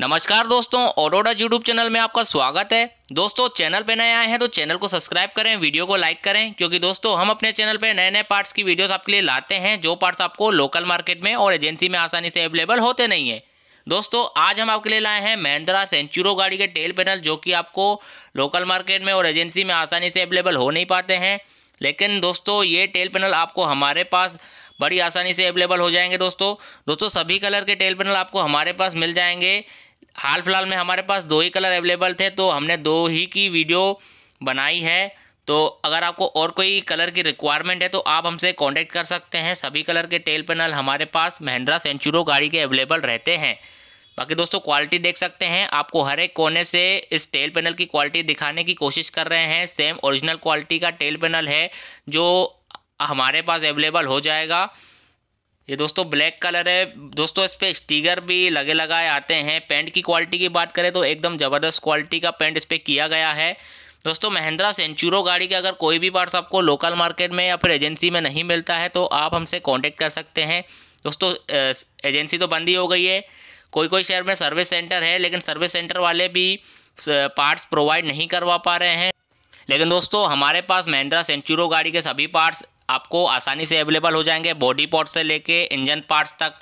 नमस्कार दोस्तों ओरोडा YouTube channel में आपका स्वागत है दोस्तों चैनल पे नए आए हैं तो चैनल को सब्सक्राइब करें वीडियो को लाइक करें क्योंकि दोस्तों हम अपने चैनल पे नए नए पार्ट्स की वीडियोस आपके लिए लाते हैं जो पार्ट्स आपको लोकल मार्केट में और एजेंसी में आसानी से अवेलेबल होते नहीं है दोस्तों आज हम आपके लिए लाए हैं महिंद्रा सेंचुरो गाड़ी के टेल पैनल जो कि आपको लोकल मार्केट में और एजेंसी में आसानी से अवेलेबल हो नहीं पाते हैं लेकिन दोस्तों ये टेल पैनल आपको हमारे पास बड़ी आसानी से अवेलेबल हो जाएंगे दोस्तों दोस्तों सभी कलर के टेल पैनल आपको हमारे पास मिल जाएंगे हाल फिलहाल में हमारे पास दो ही कलर अवेलेबल थे तो हमने दो ही की वीडियो बनाई है तो अगर आपको और कोई कलर की रिक्वायरमेंट है तो आप हमसे कांटेक्ट कर सकते हैं सभी कलर के टेल पैनल हमारे पास महिंद्रा सेंचुरो गाड़ी के अवेलेबल रहते हैं बाकी दोस्तों क्वालिटी देख सकते हैं आपको हर एक कोने से इस टेल पैनल की क्वालिटी दिखाने की कोशिश कर रहे हैं सेम ओरिजिनल क्वालिटी का टेल पैनल है जो हमारे पास अवेलेबल हो जाएगा ये दोस्तों ब्लैक कलर है दोस्तों इस पर स्टीगर भी लगे लगाए आते हैं पेंट की क्वालिटी की बात करें तो एकदम ज़बरदस्त क्वालिटी का पेंट इस पर किया गया है दोस्तों महिंद्रा सेंचुरो गाड़ी के अगर कोई भी पार्ट्स आपको लोकल मार्केट में या फिर एजेंसी में नहीं मिलता है तो आप हमसे कॉन्टेक्ट कर सकते हैं दोस्तों एजेंसी तो बंद ही हो गई है कोई कोई शहर में सर्विस सेंटर है लेकिन सर्विस सेंटर वाले भी पार्ट्स प्रोवाइड नहीं करवा पा रहे हैं लेकिन दोस्तों हमारे पास महिंद्रा सेंचुरो गाड़ी के सभी पार्ट्स आपको आसानी से अवेलेबल हो जाएंगे बॉडी पार्ट से लेके इंजन पार्ट्स तक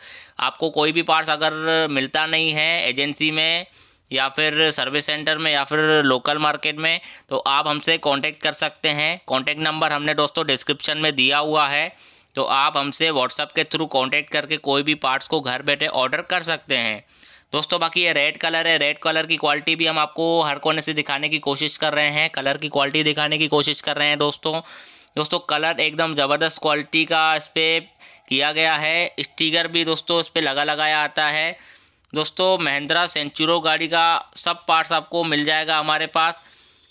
आपको कोई भी पार्ट्स अगर मिलता नहीं है एजेंसी में या फिर सर्विस सेंटर में या फिर लोकल मार्केट में तो आप हमसे कांटेक्ट कर सकते हैं कांटेक्ट नंबर हमने दोस्तों डिस्क्रिप्शन में दिया हुआ है तो आप हमसे व्हाट्सअप के थ्रू कांटेक्ट करके कोई भी पार्ट्स को घर बैठे ऑर्डर कर सकते हैं दोस्तों बाकी ये रेड कलर है रेड कलर की क्वालिटी भी हम आपको हर कोने से दिखाने की कोशिश कर रहे हैं कलर की क्वालिटी दिखाने की कोशिश कर रहे हैं दोस्तों दोस्तों कलर एकदम ज़बरदस्त क्वालिटी का इस पर किया गया है स्टिकर भी दोस्तों इस पर लगा लगाया आता है दोस्तों महिंद्रा सेंचुरो गाड़ी का सब पार्ट्स आपको मिल जाएगा हमारे पास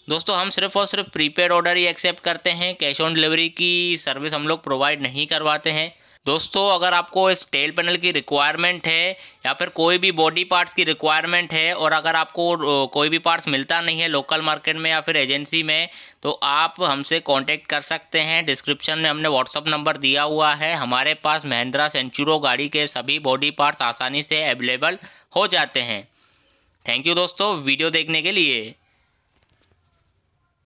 दोस्तों हम सिर्फ और सिर्फ प्रीपेड ऑर्डर ही एक्सेप्ट करते हैं कैश ऑन डिलीवरी की सर्विस हम लोग प्रोवाइड नहीं करवाते हैं दोस्तों अगर आपको इस टेल पैनल की रिक्वायरमेंट है या फिर कोई भी बॉडी पार्ट्स की रिक्वायरमेंट है और अगर आपको कोई भी पार्ट्स मिलता नहीं है लोकल मार्केट में या फिर एजेंसी में तो आप हमसे कांटेक्ट कर सकते हैं डिस्क्रिप्शन में हमने व्हाट्सअप नंबर दिया हुआ है हमारे पास महिंद्रा सेंचुरो गाड़ी के सभी बॉडी पार्ट्स आसानी से अवेलेबल हो जाते हैं थैंक यू दोस्तों वीडियो देखने के लिए